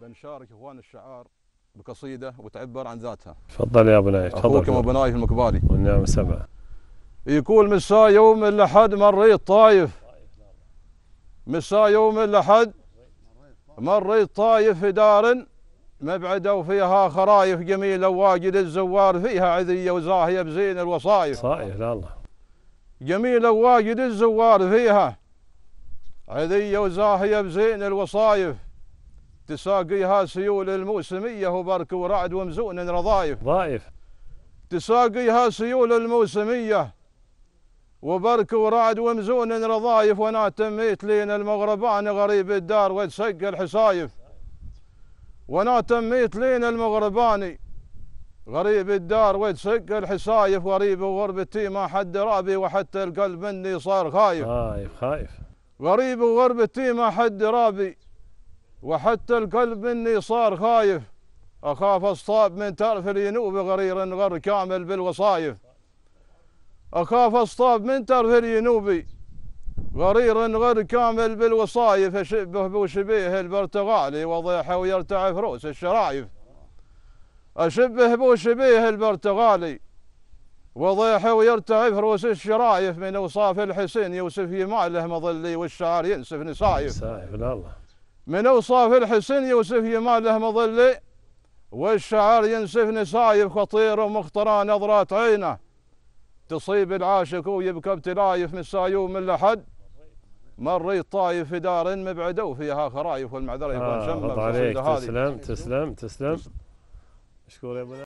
بنشارك اخوان الشعار بقصيده وتعبر عن ذاتها تفضل يا بناي تفضل اخوكم نايف المكباري والنعم سبع يقول مساء يوم الاحد مريت طايف مساء يوم الاحد مريت طايف في دار مبعدة وفيها خرايف جميلة واجد الزوار فيها عذية وزاهية بزين الوصايف صايف لا الله جميلة واجد الزوار فيها عذية وزاهية بزين الوصايف تساقيها سيول الموسمية وبرك ورعد ومزون رضايف ضايف تساقيها سيول الموسمية وبرك ورعد ومزون رضايف وانا تميت لين المغربان غريب الدار وتسق الحسايف وانا تميت لين المغرباني غريب الدار وتسق الحسايف غريب وغربتي ما حد رابي وحتى القلب مني صار خايف خايف خايف غريب وغربتي ما حد رابي وحتى القلب مني صار خايف أخاف أصطاب من ترف الينوب غرير غر كامل بالوصايف أخاف أصطاب من ترف الينوب غرير غر كامل بالوصايف أشبه بوشبيه البرتغالي وضيحه ويرتعف رؤوس الشرايف أشبه بوشبيه البرتغالي وضيحه ويرتعف رؤوس الشرايف من أوصاف الحسين يوسف يماله مظلي والشعر ينسف نسايف نسايف لا الله من أوصاف الحسن يوسف يماله مظلي والشعر ينسف نسايف خطير ومخترى نظرات عينه تصيب العاشق ويبكى ابتلايف من السايوم من لحد مريت طايف في دار مبعده وفيها خرايف والمعذره يكون آه شمه عليك تسلم تسلم تسلم مشكور يا ابو